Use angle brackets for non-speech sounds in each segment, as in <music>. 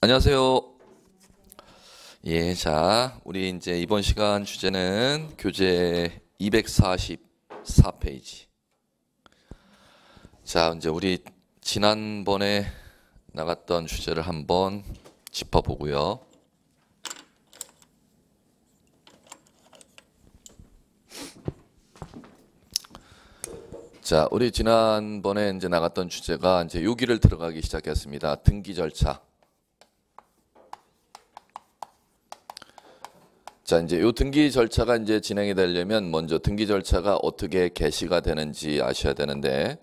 안녕하세요. 예, 자, 우리 이제 이번 시간 주제는 교재 244페이지. 자, 이제 우리 지난번에 나갔던 주제를 한번 짚어보고요. 자, 우리 지난번에 이제 나갔던 주제가 이제 요기를 들어가기 시작했습니다. 등기 절차. 자, 이제 요 등기 절차가 이제 진행이 되려면 먼저 등기 절차가 어떻게 개시가 되는지 아셔야 되는데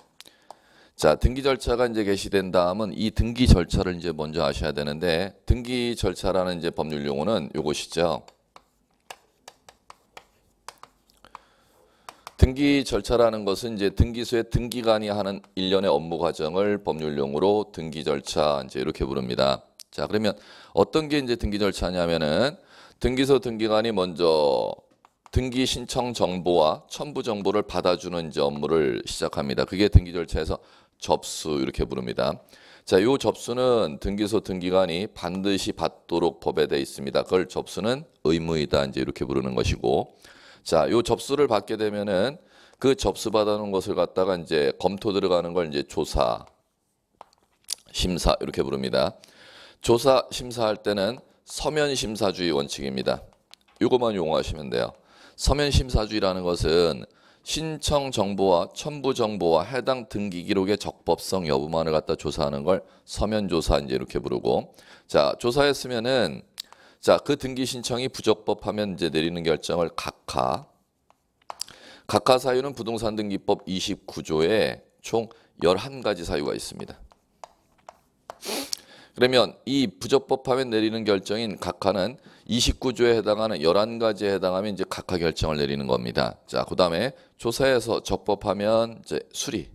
자, 등기 절차가 이제 개시된 다음은 이 등기 절차를 이제 먼저 아셔야 되는데 등기 절차라는 이제 법률 용어는 요것이죠. 등기 절차라는 것은 이제 등기소의 등기관이 하는 일련의 업무 과정을 법률 용어로 등기 절차 이제 이렇게 부릅니다. 자, 그러면 어떤 게 이제 등기 절차냐면은 등기소 등기관이 먼저 등기 신청 정보와 첨부 정보를 받아주는 업무를 시작합니다. 그게 등기 절차에서 접수 이렇게 부릅니다. 자, 요 접수는 등기소 등기관이 반드시 받도록 법에 돼 있습니다. 그걸 접수는 의무이다 이제 이렇게 부르는 것이고, 자, 요 접수를 받게 되면은 그 접수 받아놓은 것을 갖다가 이제 검토 들어가는 걸 이제 조사, 심사 이렇게 부릅니다. 조사 심사할 때는 서면 심사주의 원칙입니다. 이것만 용어하시면 돼요. 서면 심사주의라는 것은 신청 정보와 첨부 정보와 해당 등기 기록의 적법성 여부만을 갖다 조사하는 걸 서면 조사 이제 이렇게 부르고 자 조사했으면은 자그 등기 신청이 부적법하면 이제 내리는 결정을 각하 각하 사유는 부동산 등기법 29조에 총 11가지 사유가 있습니다. 그러면 이부적법하에 내리는 결정인 각하는 29조에 해당하는 11가지에 해당하면 이제 각하 결정을 내리는 겁니다. 자, 그 다음에 조사에서 적법하면 이제 수리.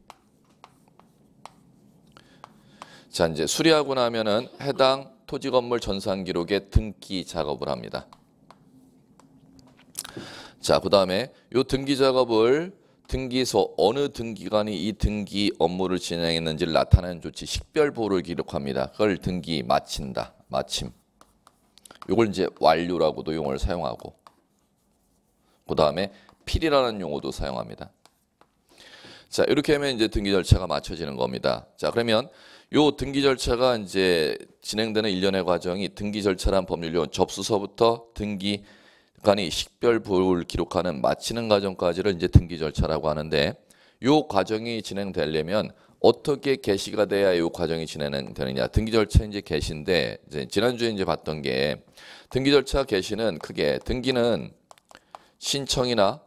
자, 이제 수리하고 나면은 해당 토지 건물 전산 기록에 등기 작업을 합니다. 자, 그 다음에 요 등기 작업을 등기소 어느 등기관이 이 등기 업무를 진행했는지를 나타내는 조치 식별보를 기록합니다. 그걸 등기 마친다. 마침. 이걸 이제 완료라고도 용어를 사용하고 그 다음에 필이라는 용어도 사용합니다. 자 이렇게 하면 이제 등기 절차가 맞춰지는 겁니다. 자 그러면 요 등기 절차가 이제 진행되는 일련의 과정이 등기 절차란 법률용 접수서부터 등기 간이 식별 부를 기록하는 마치는 과정까지를 이제 등기 절차라고 하는데 요 과정이 진행되려면 어떻게 개시가 돼야 이 과정이 진행되느냐 등기 절차 이제 개시인데 이제 지난주에 이제 봤던 게 등기 절차 개시는 크게 등기는 신청이나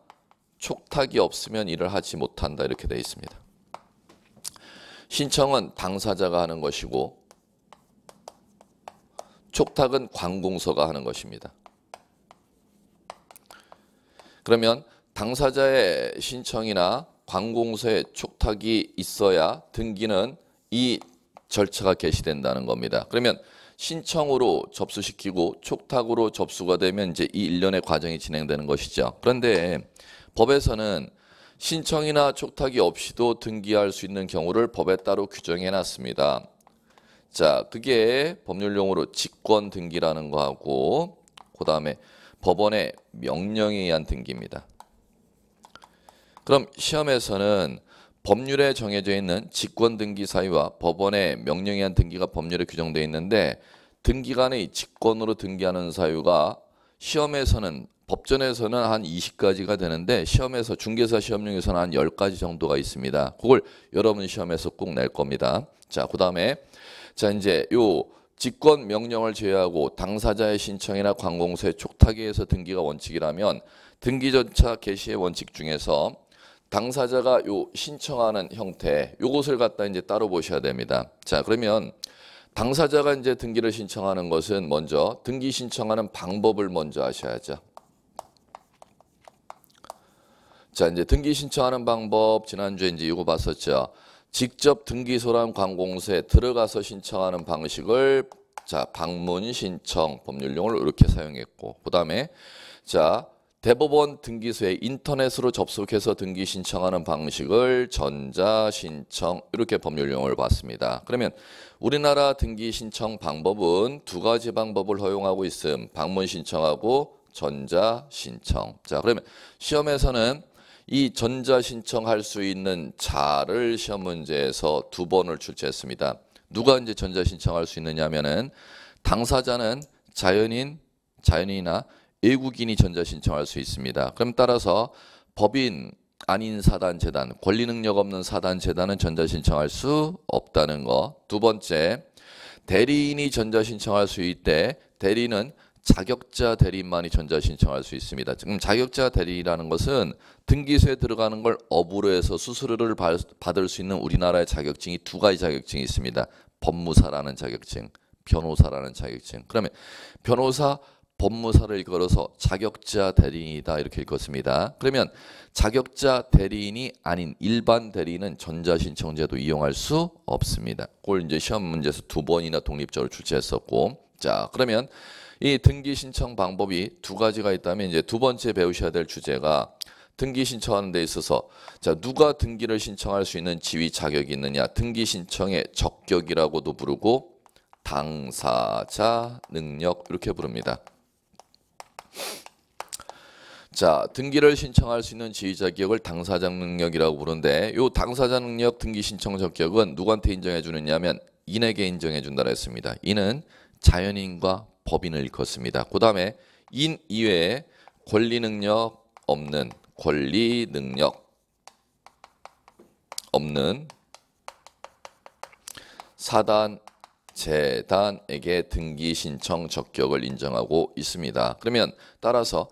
촉탁이 없으면 일을 하지 못한다 이렇게 돼 있습니다. 신청은 당사자가 하는 것이고 촉탁은 관공서가 하는 것입니다. 그러면 당사자의 신청이나 관공서의 촉탁이 있어야 등기는 이 절차가 개시된다는 겁니다. 그러면 신청으로 접수시키고 촉탁으로 접수가 되면 이제 이 일련의 과정이 진행되는 것이죠. 그런데 법에서는 신청이나 촉탁이 없이도 등기할 수 있는 경우를 법에 따로 규정해 놨습니다. 자, 그게 법률용어로 직권 등기라는 거하고 그다음에 법원의 명령에 의한 등기입니다. 그럼 시험에서는 법률에 정해져 있는 직권 등기 사유와 법원의 명령에 의한 등기가 법률에 규정되어 있는데 등기간의 직권으로 등기하는 사유가 시험에서는 법전에서는 한 20가지가 되는데 시험에서 중개사 시험용에서는 한 10가지 정도가 있습니다. 그걸 여러분 시험에서 꼭 낼 겁니다. 자, 그다음에 자 이제 요 직권 명령을 제외하고 당사자의 신청이나 관공서의 촉탁에의해서 등기가 원칙이라면 등기 절차 개시의 원칙 중에서 당사자가 요 신청하는 형태 요것을 갖다 이제 따로 보셔야 됩니다. 자, 그러면 당사자가 이제 등기를 신청하는 것은 먼저 등기 신청하는 방법을 먼저 아셔야죠. 자, 이제 등기 신청하는 방법 지난주에 이제 이거 봤었죠. 직접 등기소란 관공서에 들어가서 신청하는 방식을 자 방문 신청 법률용어를 이렇게 사용했고 그 다음에 자 대법원 등기소에 인터넷으로 접속해서 등기 신청하는 방식을 전자신청 이렇게 법률용어를 봤습니다. 그러면 우리나라 등기 신청 방법은 두 가지 방법을 허용하고 있음. 방문 신청하고 전자신청. 자 그러면 시험에서는 이 전자 신청할 수 있는 자를 시험 문제에서 두 번을 출제했습니다. 누가 이제 전자 신청할 수 있느냐면은 당사자는 자연인, 자연인이나 외국인이 전자 신청할 수 있습니다. 그럼 따라서 법인 아닌 사단 재단, 권리 능력 없는 사단 재단은 전자 신청할 수 없다는 거. 두 번째, 대리인이 전자 신청할 수 있대. 대리는 자격자 대리만이 인 전자 신청할 수 있습니다. 지금 자격자 대리라는 것은 등기소에 들어가는 걸 업으로 해서 수수료를 받을 수 있는 우리나라의 자격증이 두 가지 자격증이 있습니다. 법무사라는 자격증, 변호사라는 자격증. 그러면 변호사 법무사를 일어서 자격자 대리인이다 이렇게 읽었습니다. 그러면 자격자 대리인이 아닌 일반 대리인은 전자신청제도 이용할 수 없습니다. 그걸 이제 시험 문제에서 두 번이나 독립적으로 출제했었고 자 그러면 이 등기 신청 방법이 두 가지가 있다면 이제 두 번째 배우셔야 될 주제가 등기 신청하는 데 있어서 자 누가 등기를 신청할 수 있는 지위 자격이 있느냐 등기 신청의 적격이라고도 부르고 당사자 능력 이렇게 부릅니다. 자 등기를 신청할 수 있는 지위 자격을 당사자 능력이라고 부르는데 이 당사자 능력 등기 신청 적격은 누구한테 인정해 주느냐면 하 인에게 인정해 준다고 했습니다. 이는 자연인과 법인을 일컫습니다. 그 다음에 인 이외에 권리 능력 없는 권리 능력 없는 사단 재단에게 등기 신청 적격을 인정하고 있습니다. 그러면 따라서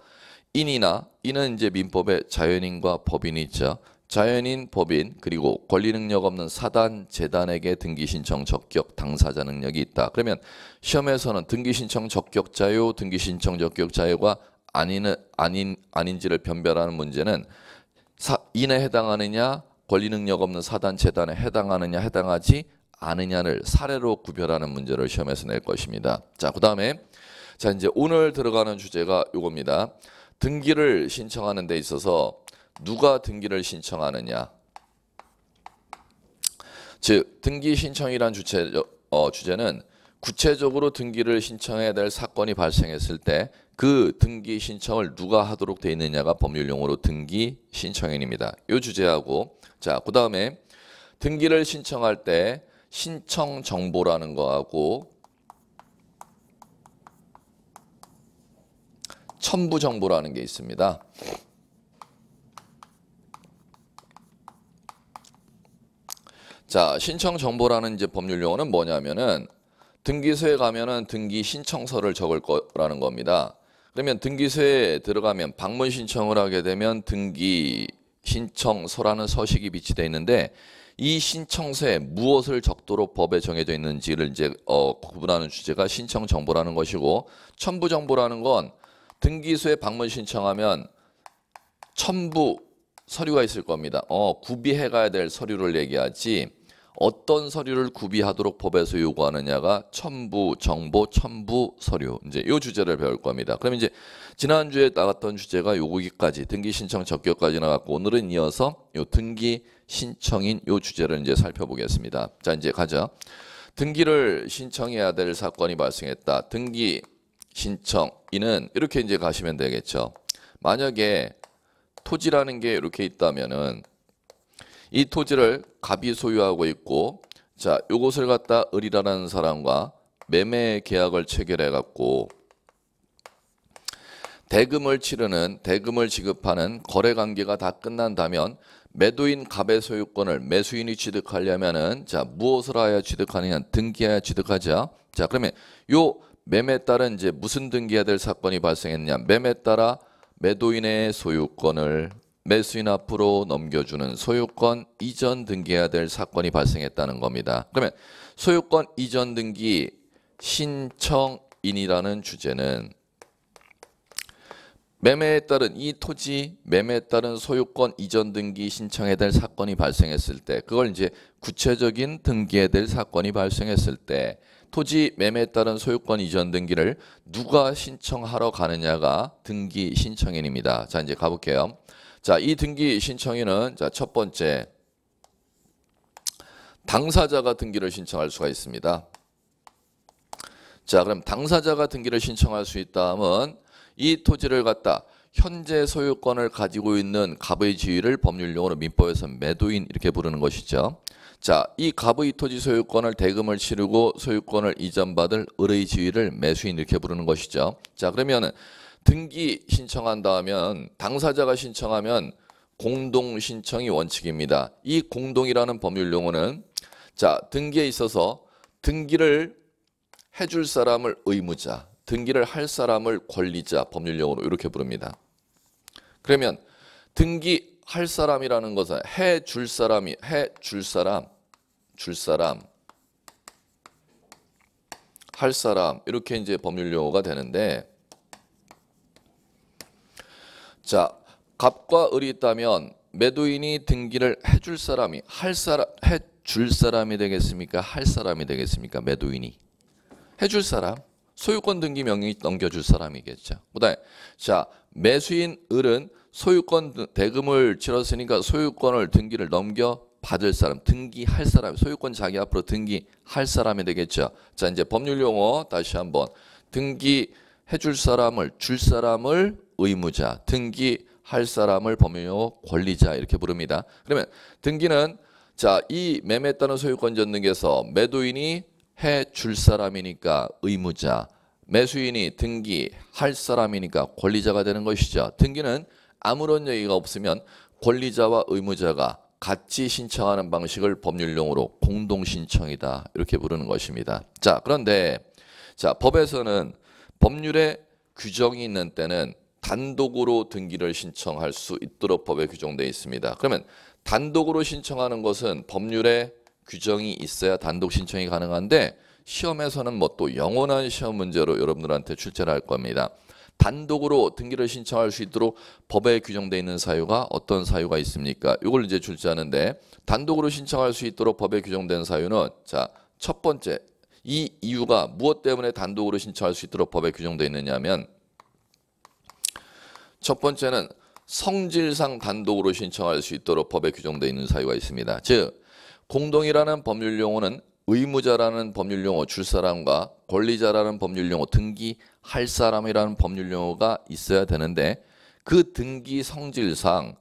인이나 인은 이제 민법에 자연인과 법인이 죠 자연인, 법인, 그리고 권리 능력 없는 사단, 재단에게 등기 신청 적격 당사자 능력이 있다. 그러면 시험에서는 등기 신청 적격자요, 등기 신청 적격자요가 아닌, 아닌, 아닌지를 변별하는 문제는 사, 인에 해당하느냐, 권리 능력 없는 사단, 재단에 해당하느냐, 해당하지 않느냐를 사례로 구별하는 문제를 시험에서 낼 것입니다. 자, 그 다음에 자 이제 오늘 들어가는 주제가 이겁니다. 등기를 신청하는 데 있어서 누가 등기를 신청하느냐? 즉 등기 신청이란 주체, 어, 주제는 구체적으로 등기를 신청해야 될 사건이 발생했을 때 그 등기 신청을 누가 하도록 돼 있느냐가 법률 용어로 등기 신청인입니다. 요 주제하고 자 그다음에 등기를 신청할 때 신청 정보라는 거하고 첨부 정보라는 게 있습니다. 자, 신청 정보라는 이제 법률 용어는 뭐냐면은 등기소에 가면은 등기 신청서를 적을 거라는 겁니다. 그러면 등기소에 들어가면 방문 신청을 하게 되면 등기 신청서라는 서식이 비치되어 있는데 이 신청서에 무엇을 적도록 법에 정해져 있는지를 이제 어, 구분하는 주제가 신청 정보라는 것이고 첨부 정보라는 건 등기소에 방문 신청하면 첨부 서류가 있을 겁니다. 어, 구비해 가야 될 서류를 얘기하지. 어떤 서류를 구비하도록 법에서 요구하느냐가 첨부, 정보, 첨부 서류. 이제 요 주제를 배울 겁니다. 그럼 이제 지난주에 나갔던 주제가 요구기까지 등기 신청 적격까지 나갔고 오늘은 이어서 요 등기 신청인 요 주제를 이제 살펴보겠습니다. 자, 이제 가죠. 등기를 신청해야 될 사건이 발생했다. 등기 신청인은 이렇게 이제 가시면 되겠죠. 만약에 토지라는 게 이렇게 있다면은 이 토지를 갑이 소유하고 있고 자이것을 갖다 을이라는 사람과 매매 계약을 체결해 갖고 대금을 치르는 대금을 지급하는 거래 관계가 다 끝난다면 매도인 갑의 소유권을 매수인이 취득하려면은 자 무엇을 하여 취득하느냐 등기하여 취득하자 자 그러면 요 매매 에따른 이제 무슨 등기해야 될 사건이 발생했냐 매매 에 따라 매도인의 소유권을 매수인 앞으로 넘겨주는 소유권 이전 등기해야 될 사건이 발생했다는 겁니다. 그러면 소유권 이전 등기 신청인이라는 주제는 매매에 따른 이 토지 매매에 따른 소유권 이전 등기 신청해야될 사건이 발생했을 때 그걸 이제 구체적인 등기해야될 사건이 발생했을 때 토지 매매에 따른 소유권 이전 등기를 누가 신청하러 가느냐가 등기 신청인입니다. 자 이제 가볼게요. 자, 이 등기 신청에는 자, 첫 번째 당사자가 등기를 신청할 수가 있습니다. 자, 그럼 당사자가 등기를 신청할 수 있다 면이 토지를 갖다 현재 소유권을 가지고 있는 갑의 지위를 법률용어로 민법에서 매도인 이렇게 부르는 것이죠. 자, 이 갑의 토지 소유권을 대금을 치르고 소유권을 이전받을 을의 지위를 매수인 이렇게 부르는 것이죠. 자, 그러면 등기 신청한다 하면 당사자가 신청하면 공동 신청이 원칙입니다. 이 공동이라는 법률 용어는 자, 등기에 있어서 등기를 해줄 사람을 의무자, 등기를 할 사람을 권리자 법률 용어로 이렇게 부릅니다. 그러면 등기 할 사람이라는 것은 해줄 사람이 해 줄 사람, 줄 사람, 할 사람 이렇게 이제 법률 용어가 되는데 자, 갑과 을이 있다면 매도인이 등기를 해줄 사람이 할 사람 해줄 사람이 되겠습니까? 할 사람이 되겠습니까? 매도인이 해줄 사람 소유권 등기 명의 넘겨줄 사람이겠죠. 그다음 자 매수인 을은 소유권 대금을 치렀으니까 소유권을 등기를 넘겨 받을 사람, 등기할 사람, 소유권 자기 앞으로 등기할 사람이 되겠죠. 자 이제 법률 용어 다시 한번 등기 해줄 사람을 줄 사람을 의무자, 등기할 사람을 법률 권리자 이렇게 부릅니다. 그러면 등기는 자, 이 매매 따른 소유권 전등에서 매도인이 해 줄 사람이니까 의무자, 매수인이 등기할 사람이니까 권리자가 되는 것이죠. 등기는 아무런 얘기가 없으면 권리자와 의무자가 같이 신청하는 방식을 법률용어로 공동 신청이다 이렇게 부르는 것입니다. 자 그런데 자 법에서는 법률에 규정이 있는 때는 단독으로 등기를 신청할 수 있도록 법에 규정되어 있습니다. 그러면 단독으로 신청하는 것은 법률에 규정이 있어야 단독 신청이 가능한데 시험에서는 뭐 또 영원한 시험 문제로 여러분들한테 출제를 할 겁니다. 단독으로 등기를 신청할 수 있도록 법에 규정되어 있는 사유가 어떤 사유가 있습니까? 이걸 이제 출제하는데 단독으로 신청할 수 있도록 법에 규정된 사유는 자, 첫 번째 이 이유가 무엇 때문에 단독으로 신청할 수 있도록 법에 규정되어 있느냐 하면 첫 번째는 성질상 단독으로 신청할 수 있도록 법에 규정되어 있는 사유가 있습니다. 즉 공동이라는 법률 용어는 의무자라는 법률 용어 줄 사람과 권리자라는 법률 용어 등기할 사람이라는 법률 용어가 있어야 되는데 그 등기 성질상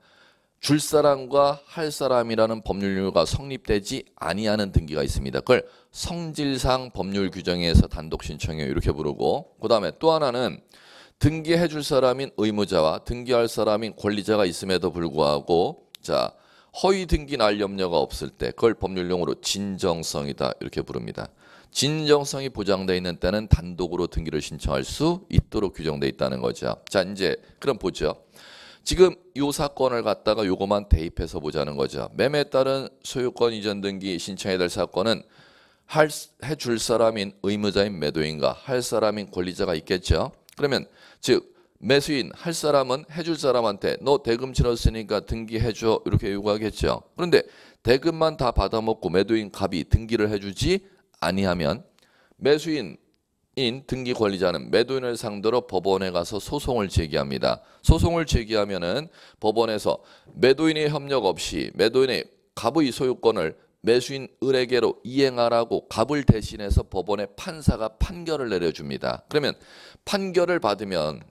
줄 사람과 할 사람이라는 법률 용어가 성립되지 아니하는 등기가 있습니다. 그걸 성질상 법률 규정에서 단독 신청이 이렇게 부르고 그다음에 또 하나는 등기해 줄 사람인 의무자와 등기할 사람인 권리자가 있음에도 불구하고 자 허위 등기 날 염려가 없을 때 그걸 법률용어로 진정성이다 이렇게 부릅니다. 진정성이 보장되어 있는 때는 단독으로 등기를 신청할 수 있도록 규정되어 있다는 거죠. 자 이제 그럼 보죠. 지금 이 사건을 갖다가 요거만 대입해서 보자는 거죠. 매매에 따른 소유권 이전 등기 신청해야 될 사건은 할 해줄 사람인 의무자인 매도인과 할 사람인 권리자가 있겠죠. 그러면 즉 매수인 할 사람은 해줄 사람한테 너 대금 치렀으니까 등기해줘 이렇게 요구하겠죠. 그런데 대금만 다 받아먹고 매도인 갑이 등기를 해주지 아니하면 매수인 인 등기 권리자는 매도인을 상대로 법원에 가서 소송을 제기합니다. 소송을 제기하면은 법원에서 매도인의 협력 없이 매도인의 갑의 소유권을 매수인 을에게로 이행하라고 갑을 대신해서 법원의 판사가 판결을 내려줍니다. 그러면 판결을 받으면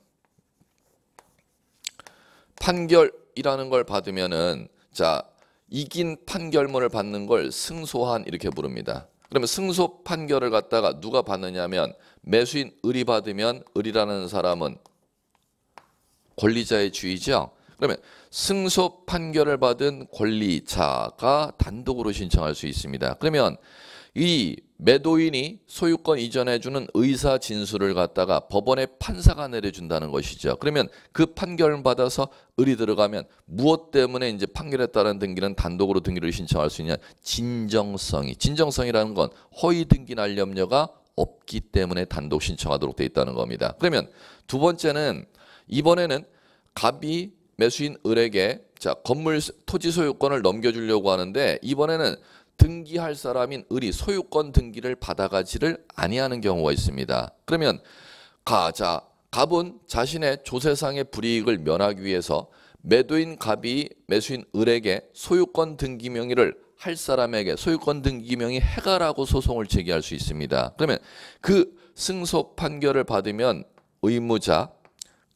판결이라는 걸 받으면은 자 이긴 판결문을 받는 걸 승소한 이렇게 부릅니다. 그러면 승소 판결을 갖다가 누가 받느냐면 매수인 을이 받으면 을이라는 사람은 권리자의 주의죠. 그러면 승소 판결을 받은 권리자가 단독으로 신청할 수 있습니다. 그러면 이 매도인이 소유권 이전해주는 의사 진술을 갖다가 법원의 판사가 내려준다는 것이죠. 그러면 그 판결을 받아서 을이 들어가면 무엇 때문에 이제 판결에 따른 등기는 단독으로 등기를 신청할 수 있냐? 진정성이. 진정성이라는 건 허위 등기 날 염려가 없기 때문에 단독 신청하도록 돼 있다는 겁니다. 그러면 두 번째는 이번에는 갑이 매수인 을에게 자 건물 토지 소유권을 넘겨주려고 하는데 이번에는 등기할 사람인 을이 소유권 등기를 받아가지를 아니하는 경우가 있습니다. 그러면 가자 갑은 자신의 조세상의 불이익을 면하기 위해서 매도인 갑이 매수인 을에게 소유권 등기 명의를 할 사람에게 소유권 등기 명의 해가라고 소송을 제기할 수 있습니다. 그러면 그 승소 판결을 받으면 의무자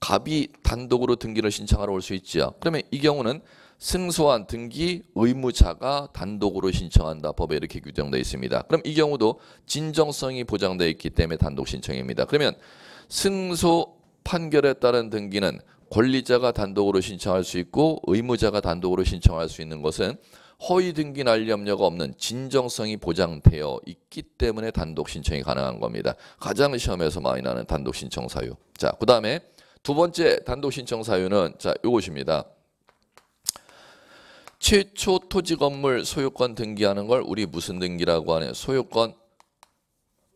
갑이 단독으로 등기를 신청하러 올 수 있지요. 그러면 이 경우는 승소한 등기 의무자가 단독으로 신청한다. 법에 이렇게 규정되어 있습니다. 그럼 이 경우도 진정성이 보장되어 있기 때문에 단독 신청입니다. 그러면 승소 판결에 따른 등기는 권리자가 단독으로 신청할 수 있고 의무자가 단독으로 신청할 수 있는 것은 허위 등기 날리 염려가 없는 진정성이 보장되어 있기 때문에 단독 신청이 가능한 겁니다. 가장 시험에서 많이 나는 단독 신청 사유. 자, 그 다음에 두 번째 단독 신청 사유는 자, 이것입니다 최초 토지 건물 소유권 등기하는 걸 우리 무슨 등기라고 하냐? 소유권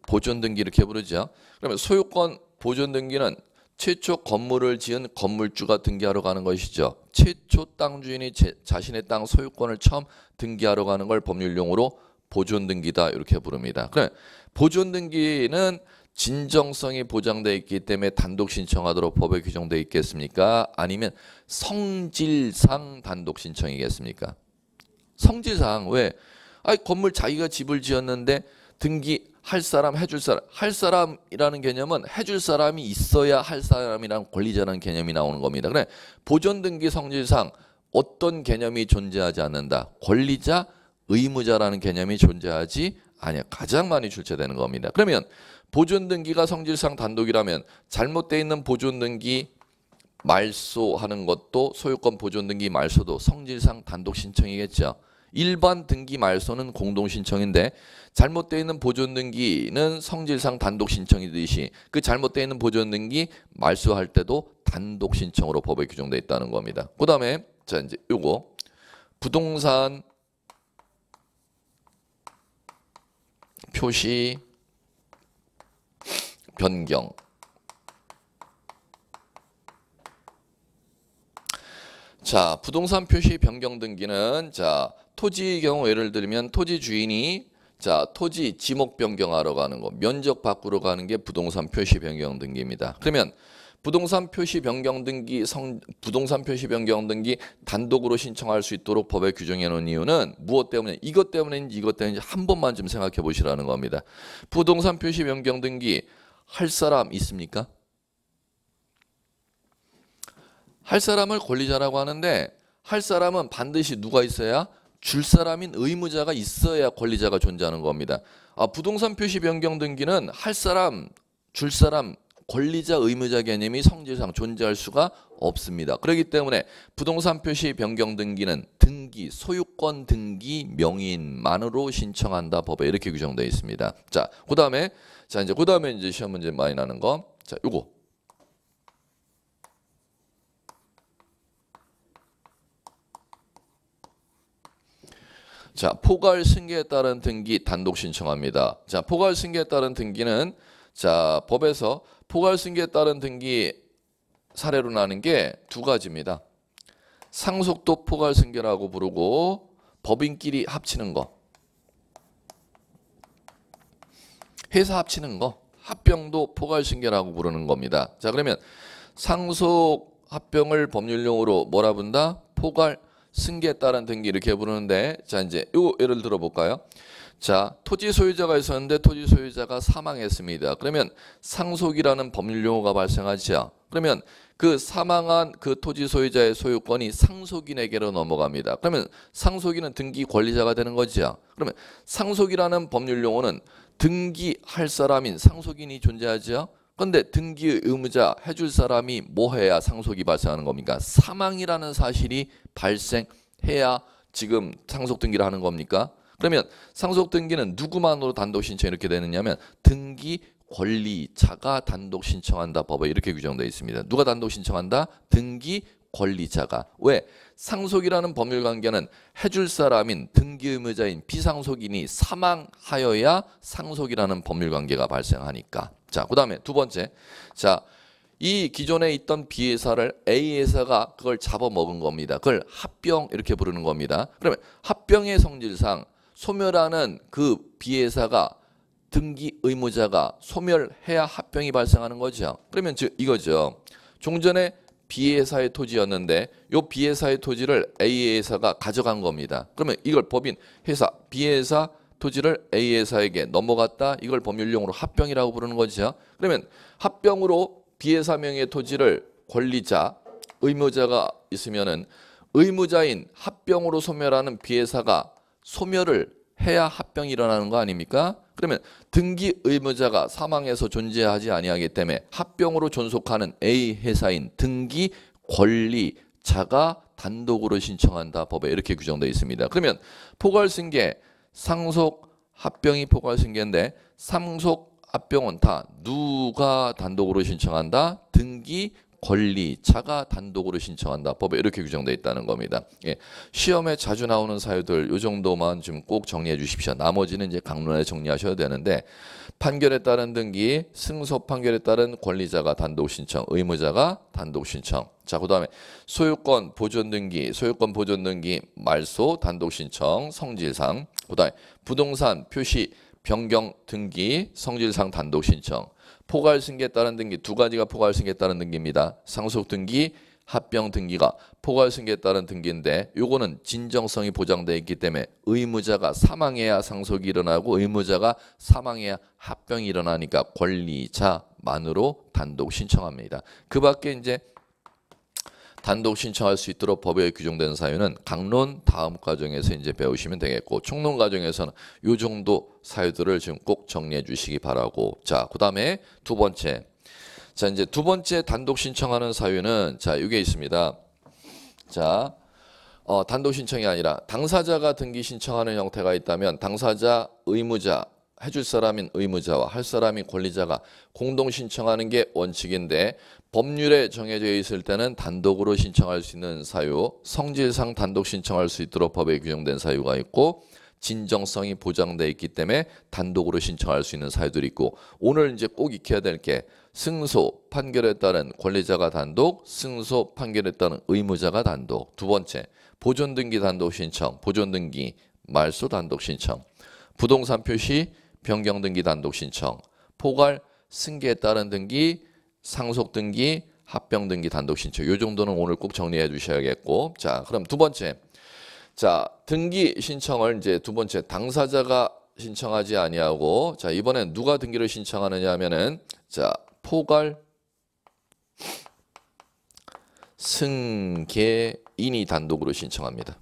보존 등기 이렇게 부르죠. 그러면 소유권 보존 등기는 최초 건물을 지은 건물주가 등기하러 가는 것이죠. 최초 땅 주인이 제, 자신의 땅 소유권을 처음 등기하러 가는 걸 법률용어로 보존 등기다 이렇게 부릅니다. 그래 보존 등기는 진정성이 보장되어 있기 때문에 단독 신청하도록 법에 규정되어 있겠습니까? 아니면 성질상 단독 신청이겠습니까? 성질상 왜? 아 건물 자기가 집을 지었는데 등기 할 사람 해줄 사람 할 사람이라는 개념은 해줄 사람이 있어야 할 사람이란 권리자라는 개념이 나오는 겁니다. 그래 보존 등기 성질상 어떤 개념이 존재하지 않는다. 권리자 의무자라는 개념이 존재하지 아니야. 가장 많이 출제되는 겁니다. 그러면 보존 등기가 성질상 단독이라면 잘못되어 있는 보존 등기 말소하는 것도 소유권 보존 등기 말소도 성질상 단독 신청이겠죠. 일반 등기 말소는 공동 신청인데 잘못되어 있는 보존 등기는 성질상 단독 신청이듯이 그 잘못되어 있는 보존 등기 말소할 때도 단독 신청으로 법에 규정되어 있다는 겁니다. 그다음에 자 이제 요거 부동산 표시 변경 자 부동산 표시 변경 등기는 자 토지 의 경우 예를 들면 토지 주인이 자 토지 지목 변경하러 가는 거 면적 바꾸러 가는 게 부동산 표시 변경 등기입니다. 그러면 부동산 표시 변경 등기 성 부동산 표시 변경 등기 단독으로 신청할 수 있도록 법에 규정해 놓은 이유는 무엇 때문에 이것 때문인지 이것 때문인지 한 번만 좀 생각해 보시라는 겁니다. 부동산 표시 변경 등기 할 사람 있습니까? 할 사람을 권리자라고 하는데 할 사람은 반드시 누가 있어야 줄 사람인 의무자가 있어야 권리자가 존재하는 겁니다. 아, 부동산 표시 변경 등기는 할 사람, 줄 사람 권리자 의무자 개념이 성질상 존재할 수가 없습니다. 그렇기 때문에 부동산 표시 변경 등기는 등기, 소유권 등기 명인만으로 신청한다 법에 이렇게 규정되어 있습니다. 자, 그다음에 자, 이제 그다음에 이제 시험 문제 많이 나는 거. 자, 요거. 자, 포괄 승계에 따른 등기 단독 신청합니다. 자, 포괄 승계에 따른 등기는 자, 법에서 포괄승계에 따른 등기 사례로 나는 게 두 가지입니다. 상속도 포괄승계라고 부르고 법인끼리 합치는 거. 회사 합치는 거. 합병도 포괄승계라고 부르는 겁니다. 자 그러면 상속 합병을 법률용어로 뭐라 분다? 포괄 승계에 따른 등기 이렇게 부르는데 자 이제 이 예를 들어 볼까요? 자, 토지 소유자가 있었는데 토지 소유자가 사망했습니다. 그러면 상속이라는 법률 용어가 발생하죠. 그러면 그 사망한 그 토지 소유자의 소유권이 상속인에게로 넘어갑니다. 그러면 상속인은 등기 권리자가 되는 거죠. 그러면 상속이라는 법률 용어는 등기할 사람인 상속인이 존재하죠. 근데 등기 의무자 해줄 사람이 뭐 해야 상속이 발생하는 겁니까? 사망이라는 사실이 발생해야 지금 상속 등기를 하는 겁니까? 그러면 상속 등기는 누구만으로 단독 신청 이렇게 되느냐면 등기 권리자가 단독 신청한다 법에 이렇게 규정되어 있습니다. 누가 단독 신청한다? 등기 권리자가. 왜? 상속이라는 법률 관계는 해줄 사람인 등기 의무자인 비상속인이 사망하여야 상속이라는 법률 관계가 발생하니까. 자, 그다음에 두 번째. 자, 이 기존에 있던 B 회사를 A 회사가 그걸 잡아먹은 겁니다. 그걸 합병 이렇게 부르는 겁니다. 그러면 합병의 성질상 소멸하는 그 비예사가 등기 의무자가 소멸해야 합병이 발생하는 거죠. 그러면 즉 이거죠. 종전에 B회사의 토지였는데 이 B회사의 토지를 A회사가 가져간 겁니다. 그러면 이걸 법인 회사 B회사 토지를 A회사에게 넘어갔다. 이걸 법률용어로 합병이라고 부르는 거죠. 그러면 합병으로 B회사 명의 토지를 권리자, 의무자가 있으면은 의무자인 합병으로 소멸하는 B회사가 소멸을 해야 합병이 일어나는 거 아닙니까? 그러면 등기 의무자가 사망해서 존재하지 아니하기 때문에 합병으로 존속하는 A 회사인 등기 권리자가 단독으로 신청한다 법에 이렇게 규정되어 있습니다. 그러면 포괄승계 상속 합병이 포괄승계인데 상속 합병은 다 누가 단독으로 신청한다? 등기 권리자가 단독으로 신청한다. 법에 이렇게 규정돼 있다는 겁니다. 예. 시험에 자주 나오는 사유들 이 정도만 좀 꼭 정리해 주십시오. 나머지는 이제 강론에 정리하셔야 되는데 판결에 따른 등기, 승소 판결에 따른 권리자가 단독 신청, 의무자가 단독 신청. 자, 그다음에 소유권 보존 등기, 소유권 보존 등기 말소 단독 신청 성질상. 그다음에 부동산 표시 변경 등기 성질상 단독 신청. 포괄 승계 에 따른 등기 두 가지가 포괄 승계 에 따른 등기입니다. 상속 등기, 합병 등기가 포괄 승계에 따른 등기인데 요거는 진정성이 보장되어 있기 때문에 의무자가 사망해야 상속이 일어나고 의무자가 사망해야 합병이 일어나니까 권리자만으로 단독 신청합니다. 그 밖에 이제 단독 신청할 수 있도록 법에 규정된 사유는 강론 다음 과정에서 이제 배우시면 되겠고 총론 과정에서는 요 정도 사유들을 지금 꼭 정리해 주시기 바라고 자 그다음에 두 번째 자 이제 두 번째 단독 신청하는 사유는 자 이게 있습니다 자 어, 단독 신청이 아니라 당사자가 등기 신청하는 형태가 있다면 당사자 의무자 해줄 사람인 의무자와 할 사람인 권리자가 공동 신청하는 게 원칙인데 법률에 정해져 있을 때는 단독으로 신청할 수 있는 사유, 성질상 단독 신청할 수 있도록 법에 규정된 사유가 있고 진정성이 보장돼 있기 때문에 단독으로 신청할 수 있는 사유들이 있고 오늘 이제 꼭 익혀야 될 게 승소 판결에 따른 권리자가 단독, 승소 판결에 따른 의무자가 단독. 두 번째, 보존 등기 단독 신청, 보존 등기 말소 단독 신청, 부동산 표시 변경 등기 단독 신청, 포괄 승계에 따른 등기 상속 등기, 합병 등기 단독 신청. 요 정도는 오늘 꼭 정리해 주셔야겠고. 자, 그럼 두 번째. 자, 등기 신청을 이제 두 번째 당사자가 신청하지 아니하고 자, 이번엔 누가 등기를 신청하느냐 하면은 자, 포괄 승계인이 단독으로 신청합니다.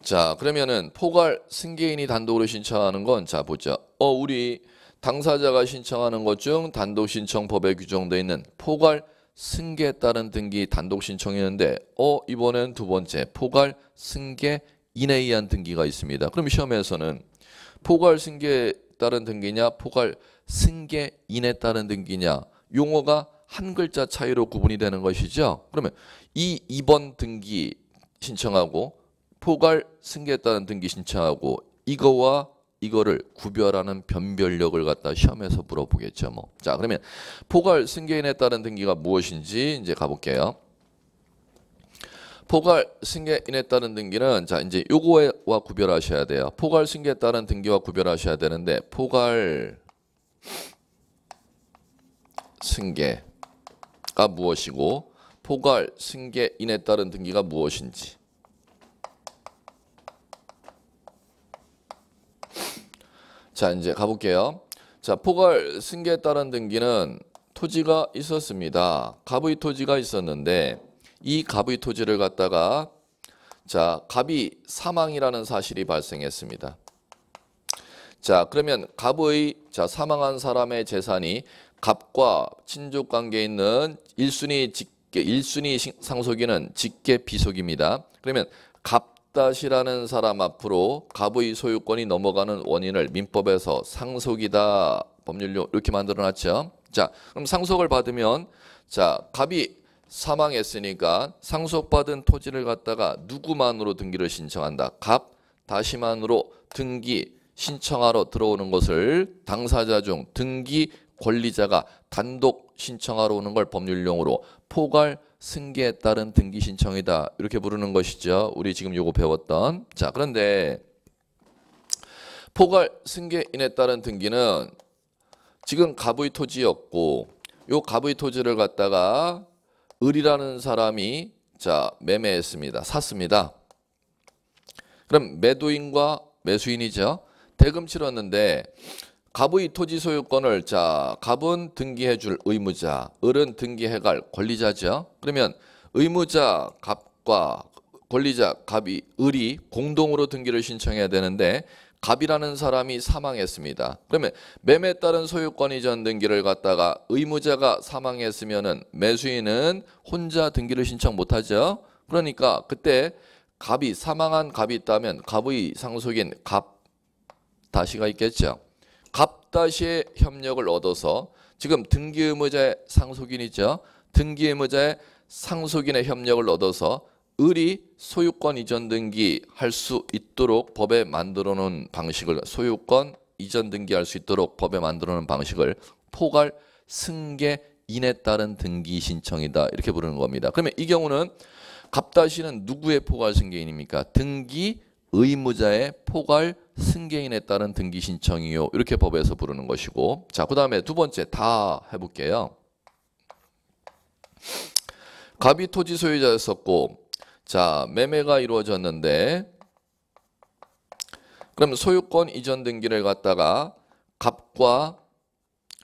자, 그러면은 포괄 승계인이 단독으로 신청하는 건 자, 보죠. 어, 우리 당사자가 신청하는 것 중 단독 신청법에 규정되어 있는 포괄 승계에 따른 등기 단독 신청이었는데 어 이번엔 두 번째 포괄 승계 인에 의한 등기가 있습니다. 그럼 시험에서는 포괄 승계에 따른 등기냐 포괄 승계 인에 따른 등기냐 용어가 한 글자 차이로 구분이 되는 것이죠. 그러면 이 2번 등기 신청하고 포괄 승계에 따른 등기 신청하고 이거와 이거를 구별하는 변별력을 갖다 시험에서 물어보겠죠. 뭐. 자, 그러면 포괄 승계인에 따른 등기가 무엇인지 이제 가볼게요. 포괄 승계인에 따른 등기는 자 이제 요거와 구별하셔야 돼요. 포괄 승계에 따른 등기와 구별하셔야 되는데 포괄 승계가 무엇이고 포괄 승계인에 따른 등기가 무엇인지 자, 이제 가볼게요. 자, 포괄 승계에 따른 등기는 토지가 있었습니다. 갑의 토지가 있었는데 이 갑의 토지를 갖다가 자, 갑이 사망이라는 사실이 발생했습니다. 자, 그러면 갑의 자, 사망한 사람의 재산이 갑과 친족 관계에 있는 1순위 직계 1순위 상속인은 직계 비속입니다. 그러면 갑 납다시라는 사람 앞으로 갑의 소유권이 넘어가는 원인을 민법에서 상속이다 법률로 이렇게 만들어 놨죠. 자, 그럼 상속을 받으면 자, 갑이 사망했으니까 상속받은 토지를 갖다가 누구만으로 등기를 신청한다. 갑 다시만으로 등기 신청하러 들어오는 것을 당사자 중 등기 권리자가 단독 신청하러 오는 걸 법률용어로 포괄 승계에 따른 등기 신청이다 이렇게 부르는 것이죠. 우리 지금 요거 배웠던 자 그런데 포괄 승계인에 따른 등기는 지금 갑의 토지였고 요갑의 토지를 갖다가 을이라는 사람이 자 매매했습니다. 샀습니다. 그럼 매도인과 매수인이죠. 대금 치렀는데 갑의 토지 소유권을 자 갑은 등기해 줄 의무자, 을은 등기해 갈 권리자죠. 그러면 의무자 갑과 권리자 갑이 을이 공동으로 등기를 신청해야 되는데 갑이라는 사람이 사망했습니다. 그러면 매매 따른 소유권 이전 등기를 갖다가 의무자가 사망했으면은 매수인은 혼자 등기를 신청 못 하죠. 그러니까 그때 갑이 사망한 갑이 있다면 갑의 상속인 갑 다시가 있겠죠. 갑다시의 협력을 얻어서 지금 등기의무자의 상속인이죠. 등기의무자의 상속인의 협력을 얻어서 을이 소유권 이전 등기 할 수 있도록 법에 만들어 놓은 방식을 소유권 이전 등기 할 수 있도록 법에 만들어 놓은 방식을 포괄 승계 인에 따른 등기 신청이다 이렇게 부르는 겁니다. 그러면 이 경우는 갑다시는 누구의 포괄 승계인입니까? 등기 의무자의 포괄 승계인에 따른 등기 신청이요. 이렇게 법에서 부르는 것이고 자, 그 다음에 두 번째 다 해볼게요. 갑이 토지 소유자였었고 자, 매매가 이루어졌는데 그럼 소유권 이전 등기를 갖다가 갑과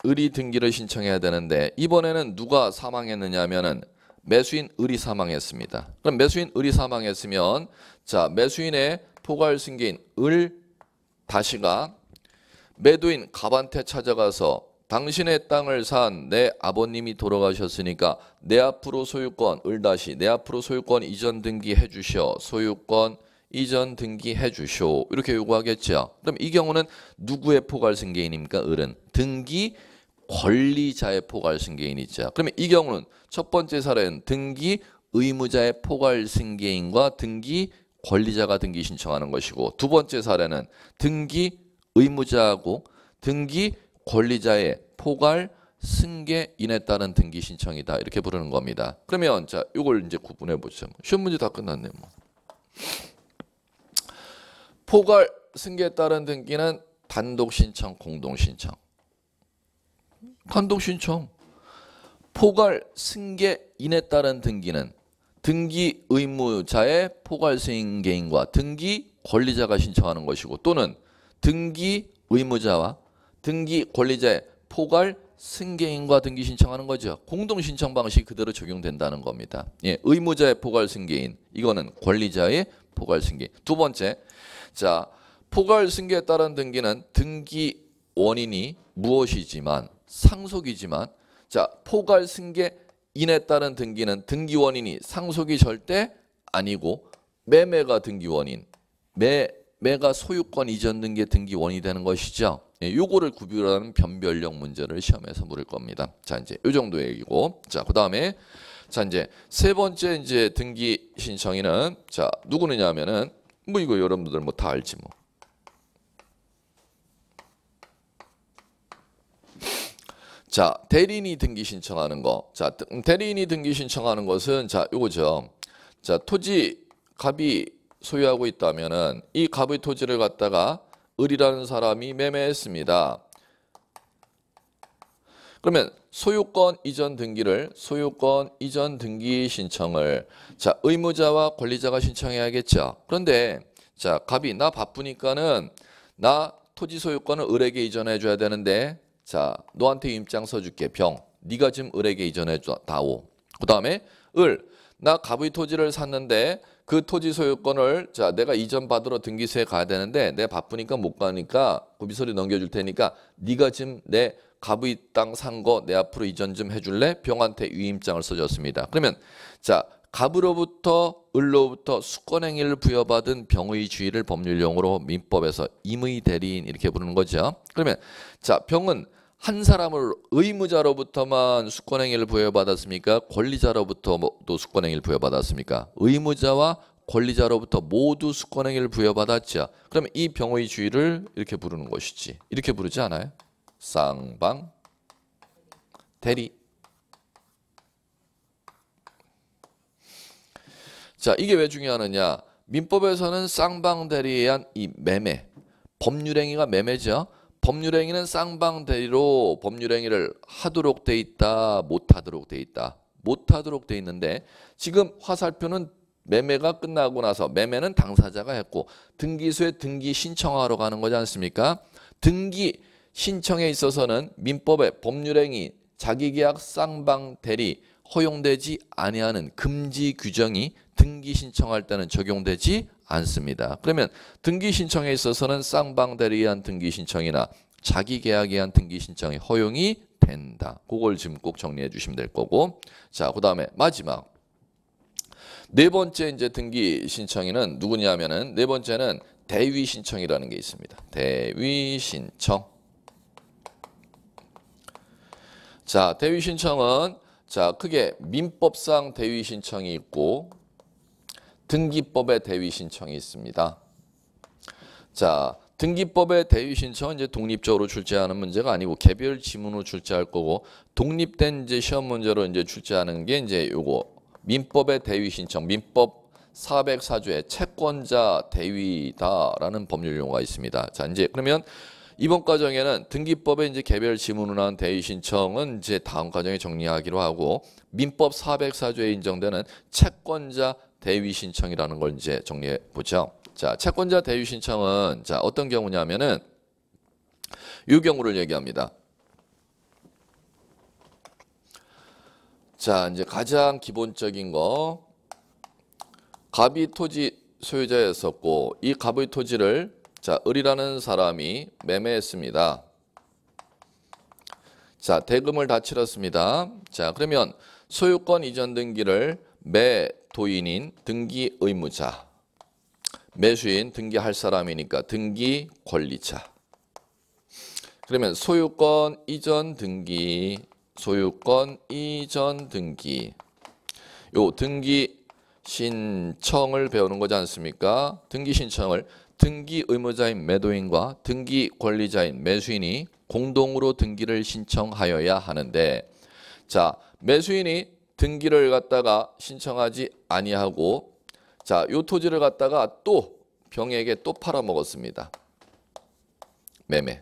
을이 등기를 신청해야 되는데 이번에는 누가 사망했느냐 하면은 매수인 을이 사망했습니다. 그럼 매수인 을이 사망했으면 자, 매수인의 포괄 승계인 을 다시가 매도인 갑한테 찾아가서 당신의 땅을 산 내 아버님이 돌아가셨으니까 내 앞으로 소유권 을다시 내 앞으로 소유권 이전 등기해 주셔 소유권 이전 등기해 주시 이렇게 요구하겠죠 그럼 이 경우는 누구의 포괄승계인입니까 을은 등기 권리자의 포괄승계인이죠 그러면 이 경우는 첫 번째 사례는 등기 의무자의 포괄승계인과 등기 권리자가 등기 신청하는 것이고 두 번째 사례는 등기 의무자하고 등기 권리자의 포괄 승계인에 따른 등기 신청이다 이렇게 부르는 겁니다. 그러면 자 이걸 이제 구분해 보죠. 시험 문제 다 끝났네 뭐. 포괄 승계에 따른 등기는 단독 신청, 공동 신청. 단독 신청. 포괄 승계인에 따른 등기는 등기 의무자의 포괄승계인과 등기 권리자가 신청하는 것이고 또는 등기 의무자와 등기 권리자의 포괄 승계인과 등기 신청하는 거죠. 공동 신청 방식 그대로 적용된다는 겁니다. 예, 의무자의 포괄 승계인 이거는 권리자의 포괄 승계인. 두 번째, 자 포괄 승계에 따른 등기는 등기 원인이 무엇이지만 상속이지만 자 포괄 승계 인에 따른 등기는 등기 원인이 상속이 절대 아니고 매매가 등기 원인, 매 매가 소유권 이전 등기의 등기 원인이 되는 것이죠. 예, 요거를 구별하는 변별력 문제를 시험에서 물을 겁니다. 자, 이제 요 정도 얘기고. 자, 그다음에 자, 이제 세 번째 이제 등기 신청인은 자, 누구느냐 하면은 뭐 이거 여러분들 뭐 다 알지 뭐. 자, 대리인이 등기 신청하는 거. 자, 음, 대리인이 등기 신청하는 것은 자, 요거죠. 자, 토지 갑이 소유하고 있다면은 이 갑의 토지를 갖다가 을이라는 사람이 매매했습니다. 그러면 소유권 이전 등기를 소유권 이전 등기 신청을 자 의무자와 권리자가 신청해야겠죠. 그런데 자 갑이 나 바쁘니까는 나 토지 소유권을 을에게 이전해 줘야 되는데 자, 너한테 임장 써줄게 병. 네가 지금 을에게 이전해 다오. 그다음에 을. 나 갑의 토지를 샀는데 그 토지 소유권을 자 내가 이전 받으러 등기소에 가야 되는데 내가 바쁘니까 못 가니까 고비서리 넘겨줄 테니까 네가 지금 내 갑의 땅 산거내 앞으로 이전 좀 해줄래? 병한테 위임장을 써줬습니다. 그러면 자 갑으로부터 을로부터 수권행위를 부여받은 병의 주의를 법률용으로 민법에서 임의 대리인 이렇게 부르는 거죠. 그러면 자 병은 한 사람을 의무자로부터만 수권행위를 부여받았습니까? 권리자로부터도 수권행위를 뭐 부여받았습니까? 의무자와 권리자로부터 모두 수권행위를 부여받았죠. 그럼 이 병의 주의를 이렇게 부르는 것이지. 이렇게 부르지 않아요? 쌍방 대리 자 이게 왜 중요하느냐 민법에서는 쌍방대리에 의한 이 매매 법률행위가 매매죠 법률행위는 쌍방대로 리 법률행위를 하도록 돼 있다 못하도록 돼 있다 못하도록 돼 있는데 지금 화살표는 매매가 끝나고 나서 매매는 당사자가 했고 등기소에 등기 신청하러 가는 거지 않습니까? 등기 신청에 있어서는 민법의 법률행위 자기계약 쌍방 대리 허용되지 아니하는 금지 규정이 등기 신청할 때는 적용되지 않습니다. 그러면 등기 신청에 있어서는 쌍방대리에 한 등기 신청이나 자기 계약에 한 등기 신청이 허용이 된다. 그걸 지금 꼭 정리해 주시면 될 거고. 자, 그다음에 마지막 네 번째 이제 등기 신청인은 누구냐면은 네 번째는 대위 신청이라는 게 있습니다. 대위 신청. 자, 대위 신청은 자, 크게 민법상 대위 신청이 있고 등기법의 대위 신청이 있습니다. 자, 등기법의 대위 신청은 이제 독립적으로 출제하는 문제가 아니고 개별 지문으로 출제할 거고 독립된 이제 시험 문제로 이제 출제하는 게 이제 요거 민법의 대위 신청, 민법 404조에 채권자 대위다라는 법률 용어가 있습니다. 자, 이제 그러면 이번 과정에는 등기법의 이제 개별 지문으로 한 대위 신청은 이제 다음 과정에 정리하기로 하고 민법 404조에 인정되는 채권자 대위 신청이라는 걸 이제 정리해 보죠. 자, 채권자 대위 신청은 자, 어떤 경우냐면은 이 경우를 얘기합니다. 자, 이제 가장 기본적인 거 갑이 토지 소유자였었고 이 갑의 토지를 자, 을이라는 사람이 매매했습니다. 자, 대금을 다 치렀습니다. 자, 그러면 소유권 이전 등기를 매 도인인 등기 의무자 매수인 등기할 사람이니까 등기 권리자 그러면 소유권 이전 등기 소유권 이전 등기 요 등기 신청을 배우는 거지 않습니까? 등기 신청을 등기 의무자인 매도인과 등기 권리자인 매수인이 공동으로 등기를 신청하여야 하는데 자 매수인이 등기를 갖다가 신청하지 아니하고 자, 요 토지를 갖다가 또 병에게 또 팔아먹었습니다. 매매.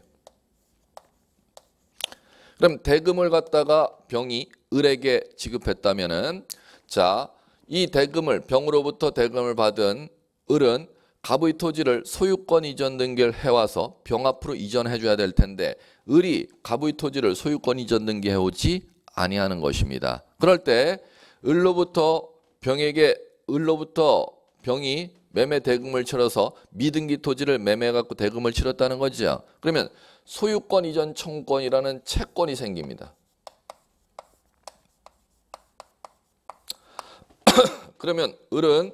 그럼 대금을 갖다가 병이 을에게 지급했다면은 자, 이 대금을 병으로부터 대금을 받은 을은 갑의 토지를 소유권 이전 등기를 해와서 병 앞으로 이전해 줘야 될 텐데 을이 갑의 토지를 소유권 이전 등기해오지 아니하는 것입니다. 그럴 때 을로부터 병에게 을로부터 병이 매매 대금을 치러서 미등기 토지를 매매해 갖고 대금을 치렀다는 거죠. 그러면 소유권 이전 청구권이라는 채권이 생깁니다. <clears throat> 그러면 을은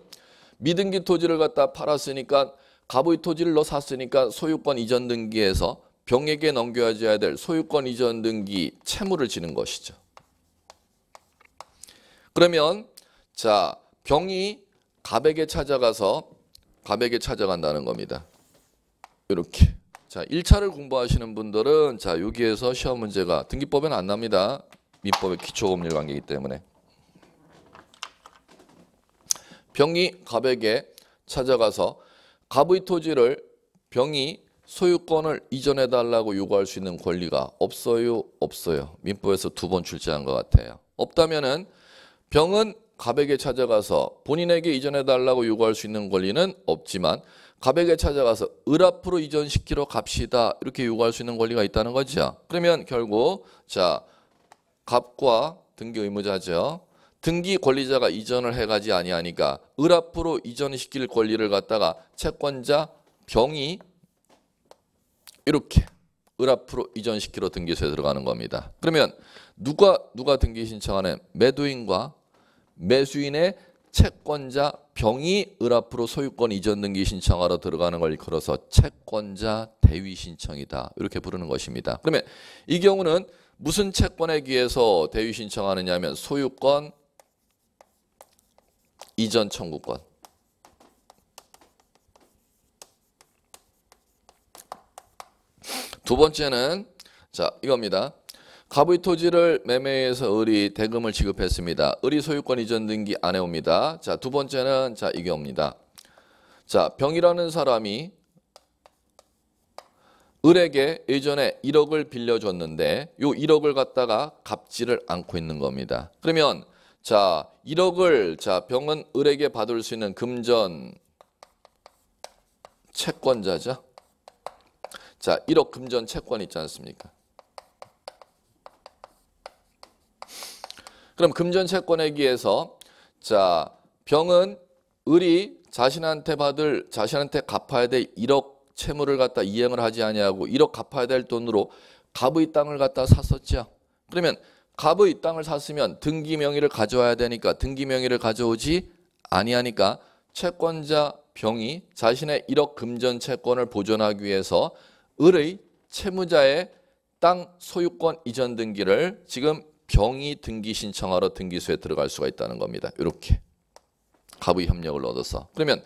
미등기 토지를 갖다 팔았으니까 갑의 토지를 넣어 샀으니까 소유권 이전 등기에서 병에게 넘겨줘야 될 소유권 이전 등기 채무를 지는 것이죠. 그러면 자 병이 갑에게 찾아가서 갑에게 찾아간다는 겁니다. 이렇게. 자, 1차를 공부하시는 분들은 자, 여기에서 시험 문제가 등기법에는 안 납니다. 민법의 기초 법률 관계이기 때문에. 병이 갑에게 찾아가서 갑의 토지를 병이 소유권을 이전해 달라고 요구할 수 있는 권리가 없어요, 없어요. 민법에서 두 번 출제한 것 같아요. 없다면은 병은 갑에게 찾아가서 본인에게 이전해 달라고 요구할 수 있는 권리는 없지만 갑에게 찾아가서 을 앞으로 이전시키러 갑시다 이렇게 요구할 수 있는 권리가 있다는 거죠. 그러면 결국 자 갑과 등기 의무자죠. 등기 권리자가 이전을 해가지 아니하니까 을 앞으로 이전시킬 권리를 갖다가 채권자 병이 이렇게 을 앞으로 이전시키러 등기소에 들어가는 겁니다. 그러면 누가 누가 등기 신청하는 매도인과 매수인의 채권자 병이 을 앞으로 소유권 이전 등기 신청하러 들어가는 걸걸어서 채권자 대위 신청이다. 이렇게 부르는 것입니다. 그러면 이 경우는 무슨 채권에 기해서 대위 신청하느냐 하면 소유권 이전 청구권 두 번째는 자 이겁니다. 가의 토지를 매매해서 을이 대금을 지급했습니다. 을이 소유권 이전 등기 안에 옵니다. 자두 번째는 자 이게 옵니다. 자 병이라는 사람이 을에게 예전에 1억을 빌려줬는데 요 1억을 갖다가 갚지를 않고 있는 겁니다. 그러면 자 1억을 자 병은 을에게 받을 수 있는 금전 채권자죠. 자, 1억 금전 채권 있지 않습니까? 그럼 금전 채권액에서 자, 병은 을이 자신한테 받을 자신한테 갚아야 될 1억 채무를 갖다 이행을 하지 아니하고 1억 갚아야 될 돈으로 갑의 땅을 갖다 샀었죠. 그러면 갑의 땅을 샀으면 등기 명의를 가져와야 되니까 등기 명의를 가져오지 아니하니까 채권자 병이 자신의 1억 금전 채권을 보존하기 위해서 을의 채무자의 땅 소유권 이전 등기를 지금 병이 등기 신청하러 등기소에 들어갈 수가 있다는 겁니다. 이렇게 갑의 협력을 얻어서 그러면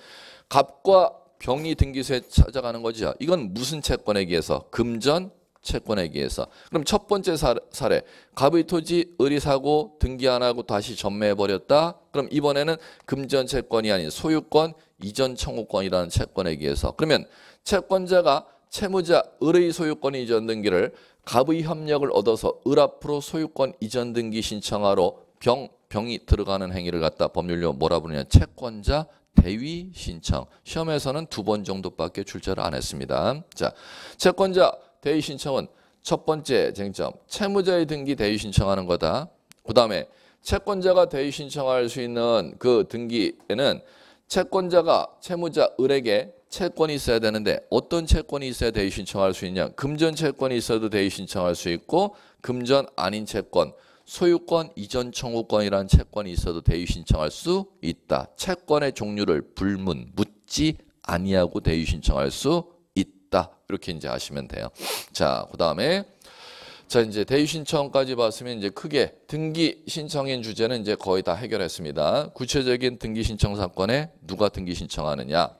갑과 병이 등기소에 찾아가는 거죠. 이건 무슨 채권에 의해서 금전 채권에 의해서 그럼 첫 번째 사례 갑의 토지 을이 사고 등기 안 하고 다시 전매해 버렸다. 그럼 이번에는 금전 채권이 아닌 소유권 이전 청구권이라는 채권에 의해서 그러면 채권자가 채무자 을의 소유권 이전 등기를 갑의 협력을 얻어서 을 앞으로 소유권 이전 등기 신청하러 병, 병이 들어가는 행위를 갖다 법률로 뭐라 부르냐 채권자 대위 신청 시험에서는 두 번 정도밖에 출제를 안 했습니다 자 채권자 대위 신청은 첫 번째 쟁점 채무자의 등기 대위 신청하는 거다 그 다음에 채권자가 대위 신청할 수 있는 그 등기에는 채권자가 채무자 을에게 채권이 있어야 되는데 어떤 채권이 있어야 대위 신청할 수 있냐? 금전 채권이 있어도 대위 신청할 수 있고 금전 아닌 채권, 소유권 이전 청구권이라는 채권이 있어도 대위 신청할 수 있다. 채권의 종류를 불문, 묻지 아니하고 대위 신청할 수 있다. 이렇게 이제 아시면 돼요. 자, 그다음에 자 이제 대위 신청까지 봤으면 이제 크게 등기 신청인 주제는 이제 거의 다 해결했습니다. 구체적인 등기 신청 사건에 누가 등기 신청하느냐?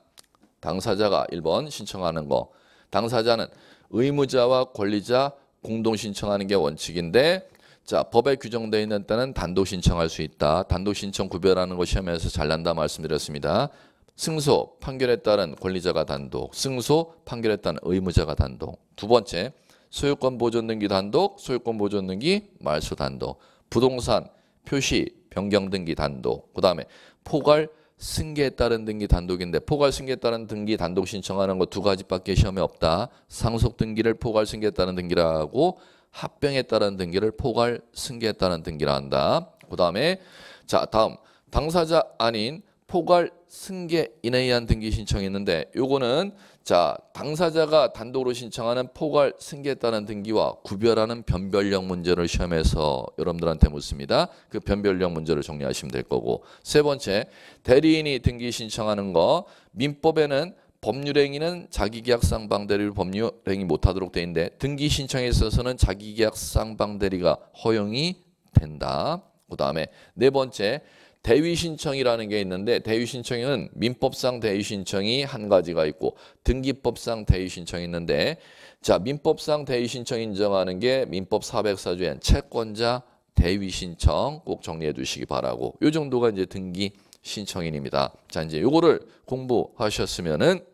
당사자가 1번 신청하는 거. 당사자는 의무자와 권리자 공동 신청하는 게 원칙인데 자 법에 규정되어 있는 때는 단독 신청할 수 있다. 단독 신청 구별하는 거 시험에서 잘난다 말씀드렸습니다. 승소 판결에 따른 권리자가 단독, 승소 판결에 따른 의무자가 단독. 두 번째 소유권 보존 등기 단독, 소유권 보존 등기 말소 단독, 부동산 표시 변경 등기 단독, 그 다음에 포괄 승계에 따른 등기 단독인데 포괄 승계에 따른 등기 단독 신청하는 거 두 가지밖에 시험에 없다. 상속 등기를 포괄 승계에 따른 등기라고 합병에 따른 등기를 포괄 승계에 따른 등기라 한다. 그다음에 자, 다음 당사자 아닌 포괄 승계인에 의한 등기 신청이 있는데 요거는 자, 당사자가 단독으로 신청하는 포괄 승계했다는 등기와 구별하는 변별력 문제를 시험해서 여러분들한테 묻습니다. 그 변별력 문제를 정리하시면 될 거고. 세 번째, 대리인이 등기 신청하는 거. 민법에는 법률행위는 자기계약상 방대리를 법률행위 못하도록 돼 있는데 등기 신청에 있어서는 자기계약상 방대리가 허용이 된다. 그 다음에 네 번째, 대위 신청이라는 게 있는데 대위 신청에는 민법상 대위 신청이 한 가지가 있고 등기법상 대위 신청이 있는데 자 민법상 대위 신청 인정하는 게 민법 404조엔 채권자 대위 신청 꼭 정리해 두시기 바라고 이 정도가 이제 등기 신청인입니다. 자 이제 요거를 공부하셨으면은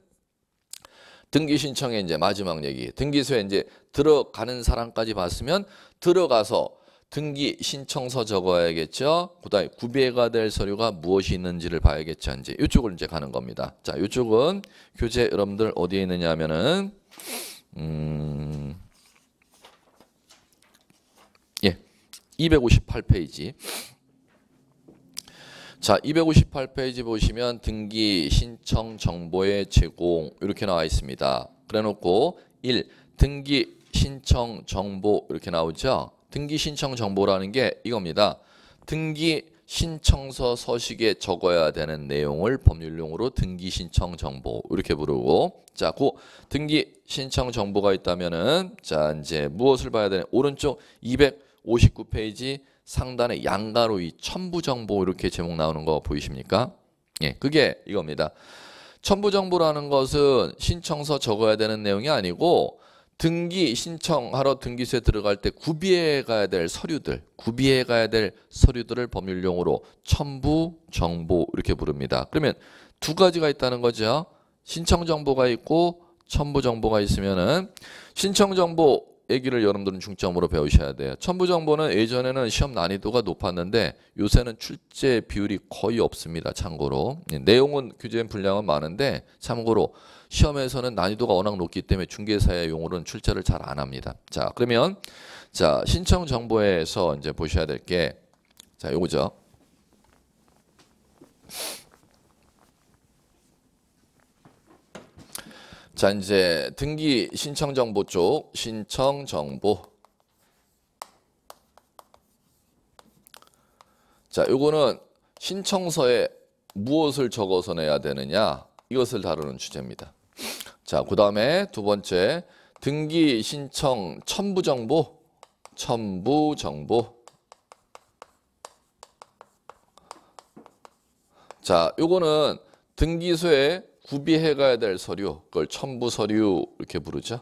등기 신청의 이제 마지막 얘기 등기소에 이제 들어가는 사람까지 봤으면 들어가서 등기 신청서 적어야겠죠. 그다음에 구비가 될 서류가 무엇이 있는지를 봐야겠죠. 이제 이쪽을 이제 가는 겁니다. 자, 이쪽은 교재 여러분들 어디에 있느냐면은 음 예. 258페이지. 자, 258페이지 보시면 등기 신청 정보의 제공 이렇게 나와 있습니다. 그래 놓고 1. 등기 신청 정보 이렇게 나오죠. 등기 신청 정보라는 게 이겁니다. 등기 신청서 서식에 적어야 되는 내용을 법률용으로 등기 신청 정보 이렇게 부르고 자, 그 등기 신청 정보가 있다면은 자, 이제 무엇을 봐야 되는 오른쪽 259페이지 상단에 양가로 이 첨부 정보 이렇게 제목 나오는 거 보이십니까? 예, 그게 이겁니다. 첨부 정보라는 것은 신청서 적어야 되는 내용이 아니고 등기 신청하러 등기소에 들어갈 때 구비해 가야 될 서류들, 구비해 가야 될 서류들을 법률용으로 첨부 정보 이렇게 부릅니다. 그러면 두 가지가 있다는 거죠. 신청 정보가 있고 첨부 정보가 있으면은 신청 정보 얘기를 여러분들은 중점으로 배우셔야 돼요. 첨부 정보는 예전에는 시험 난이도가 높았는데 요새는 출제 비율이 거의 없습니다. 참고로 예, 내용은 규제 엔 분량은 많은데 참고로 시험에서는 난이도가 워낙 높기 때문에 중개사의 용어로는 출제를 잘 안 합니다. 자, 그러면 자, 신청 정보에서 이제 보셔야 될 게 자, 요거죠. 자, 이제 등기 신청 정보 쪽 신청 정보 자, 요거는 신청서에 무엇을 적어서 내야 되느냐 이것을 다루는 주제입니다. 자, 그 다음에 두 번째 등기 신청 첨부 정보, 첨부 정보. 자, 요거는 등기소에 구비해 가야 될 서류, 그걸 첨부 서류 이렇게 부르죠.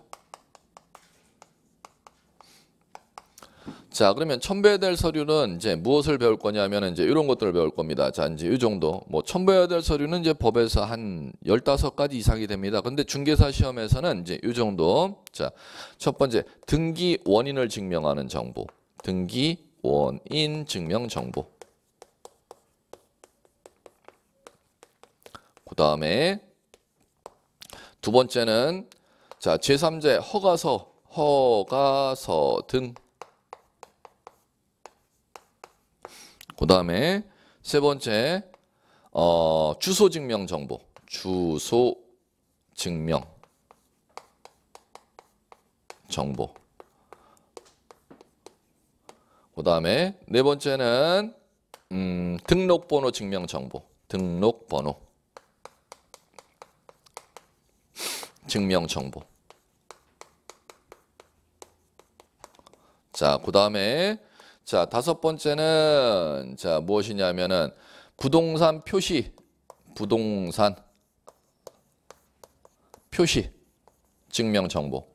자, 그러면 첨부해될 서류는 이제 무엇을 배울 거냐면 이제 이런 것들을 배울 겁니다. 자, 이제 이 정도. 뭐 첨부해될 서류는 이제 법에서 한 15가지 이상이 됩니다. 근데 중개사 시험에서는 이제 이 정도. 자, 첫 번째 등기 원인을 증명하는 정보. 등기 원인 증명 정보. 그다음에 두 번째는 자, 제3자 허가서, 허가서 등그 다음에 세 번째 어, 주소 증명 정보 주소 증명 정보 그 다음에 네 번째는 음, 등록번호 증명 정보 등록번호 증명 정보 자, 그 다음에 자, 다섯 번째는 자, 무엇이냐면은 부동산 표시 부동산 표시 증명 정보.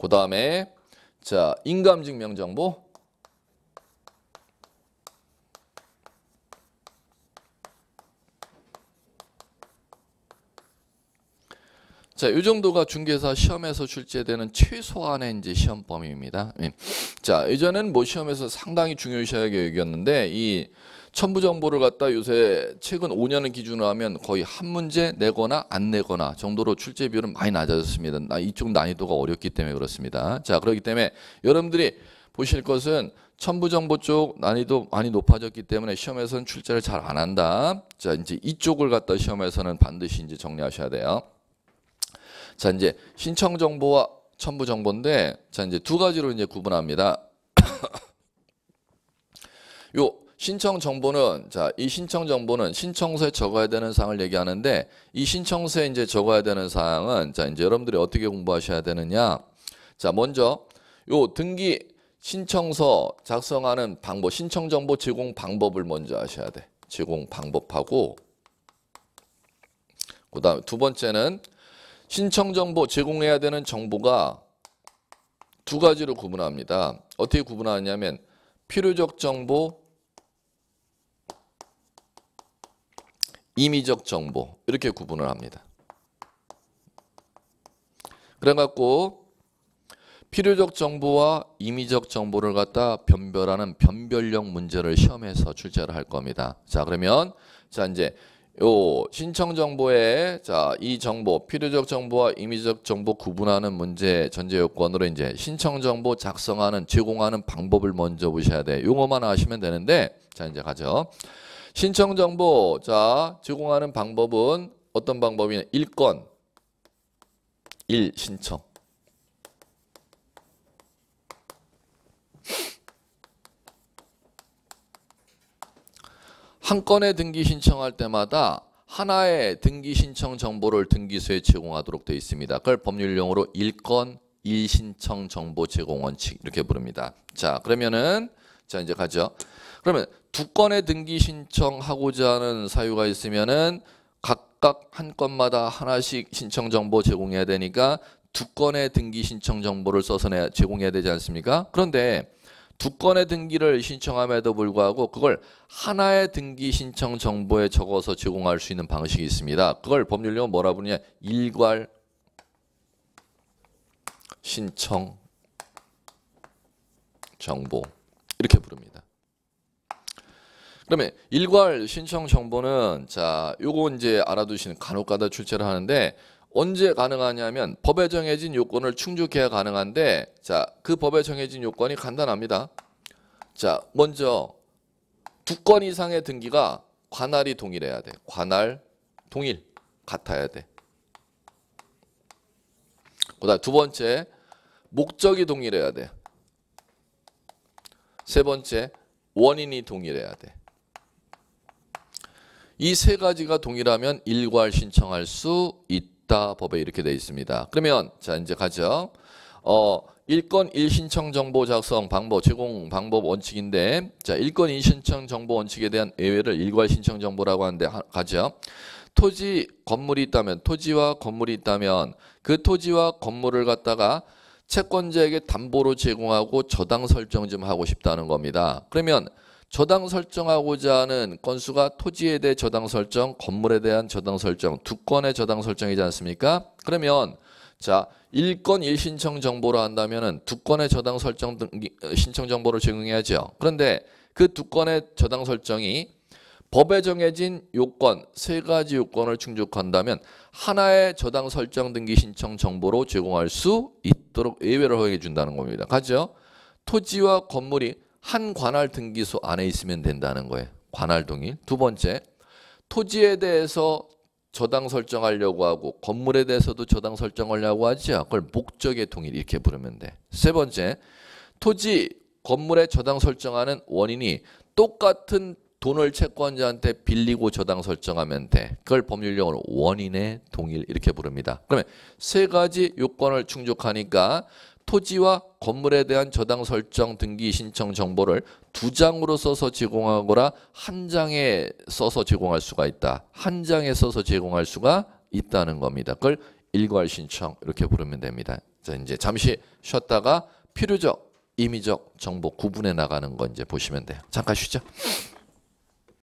그다음에 자, 인감 증명 정보 자, 이 정도가 중개사 시험에서 출제되는 최소한의 이제 시험 범위입니다. 예. 자, 예전에뭐 시험에서 상당히 중요시하게 여겼는데 이 첨부 정보를 갖다 요새 최근 5년을 기준으로 하면 거의 한 문제 내거나 안 내거나 정도로 출제 비율은 많이 낮아졌습니다. 나 이쪽 난이도가 어렵기 때문에 그렇습니다. 자, 그렇기 때문에 여러분들이 보실 것은 첨부 정보 쪽 난이도 많이 높아졌기 때문에 시험에서는 출제를 잘 안 한다. 자, 이제 이쪽을 갖다 시험에서는 반드시 이제 정리하셔야 돼요. 자, 이제 신청 정보와 첨부 정보인데 자, 이제 두 가지로 이제 구분합니다. <laughs> 요 신청 정보는 자, 이 신청 정보는 신청서에 적어야 되는 사항을 얘기하는데 이 신청서에 이제 적어야 되는 사항은 자, 이제 여러분들이 어떻게 공부하셔야 되느냐? 자, 먼저 요 등기 신청서 작성하는 방법, 신청 정보 제공 방법을 먼저 아셔야 돼. 제공 방법하고 그다음 두 번째는 신청 정보 제공해야 되는 정보가 두 가지로 구분합니다. 어떻게 구분하냐면 필요적 정보, 임의적 정보 이렇게 구분을 합니다. 그래갖고 필요적 정보와 임의적 정보를 갖다 변별하는 변별력 문제를 시험에서 출제를 할 겁니다. 자 그러면 자 이제 요 신청 정보에 자 이 정보 필요적 정보와 임의적 정보 구분하는 문제 전제 요건으로 이제 신청 정보 작성하는 제공하는 방법을 먼저 보셔야 돼. 용어만 아시면 되는데 자 이제 가죠. 신청 정보 자 제공하는 방법은 어떤 방법이냐? 1건 1 신청 한 건의 등기 신청할 때마다 하나의 등기 신청 정보를 등기소에 제공하도록 되어 있습니다. 그걸 법률 용어로 일건 일신청 정보 제공 원칙 이렇게 부릅니다. 자, 그러면은 자, 이제 가죠. 그러면 두 건의 등기 신청하고자 하는 사유가 있으면은 각각 한 건마다 하나씩 신청 정보 제공해야 되니까 두 건의 등기 신청 정보를 써서 제공해야 되지 않습니까? 그런데 두 건의 등기를 신청함에도 불구하고 그걸 하나의 등기 신청 정보에 적어서 제공할 수 있는 방식이 있습니다. 그걸 법률용어 뭐라 부르냐? 일괄 신청 정보 이렇게 부릅니다. 그러면 일괄 신청 정보는 자, 요거 이제 알아두시는 간혹가다 출제를 하는데 언제 가능하냐면 법에 정해진 요건을 충족해야 가능한데 자, 그 법에 정해진 요건이 간단합니다. 자, 먼저 두 건 이상의 등기가 관할이 동일해야 돼. 관할 동일 같아야 돼. 그다음 두 번째 목적이 동일해야 돼. 세 번째 원인이 동일해야 돼. 이 세 가지가 동일하면 일괄 신청할 수 있다. 있다 법에 이렇게 돼 있습니다. 그러면 자 이제 가죠. 어 일건 일신청 정보 작성 방법 제공 방법 원칙인데 자 일건 일신청 정보 원칙에 대한 예외를 일괄 신청 정보라고 하는데 하, 가죠. 토지 건물이 있다면 토지와 건물이 있다면 그 토지와 건물을 갖다가 채권자에게 담보로 제공하고 저당 설정 좀 하고 싶다는 겁니다. 그러면 저당 설정하고자 하는 건수가 토지에 대해 저당 설정, 건물에 대한 저당 설정, 두 건의 저당 설정이지 않습니까? 그러면 자, 1건 1신청 정보로 한다면두 건의 저당 설정 등 어, 신청 정보를 제공해야죠. 그런데 그 두 건의 저당 설정이 법에 정해진 요건 세 가지 요건을 충족한다면 하나의 저당 설정 등기 신청 정보로 제공할 수 있도록 예외를 허용해 준다는 겁니다. 가죠? 토지와 건물이 한 관할 등기소 안에 있으면 된다는 거예요. 관할 동일. 두 번째, 토지에 대해서 저당 설정하려고 하고 건물에 대해서도 저당 설정하려고 하지요. 그걸 목적의 동일 이렇게 부르면 돼. 세 번째, 토지 건물에 저당 설정하는 원인이 똑같은 돈을 채권자한테 빌리고 저당 설정하면 돼. 그걸 법률용어로 원인의 동일 이렇게 부릅니다. 그러면 세 가지 요건을 충족하니까 토지와 건물에 대한 저당 설정 등기 신청 정보를 두 장으로 써서 제공하거나 한 장에 써서 제공할 수가 있다. 한 장에 써서 제공할 수가 있다는 겁니다. 그걸 일괄 신청 이렇게 부르면 됩니다. 자, 이제 잠시 쉬었다가 필요적, 임의적 정보 구분해 나가는 거 이제 보시면 돼요. 잠깐 쉬죠.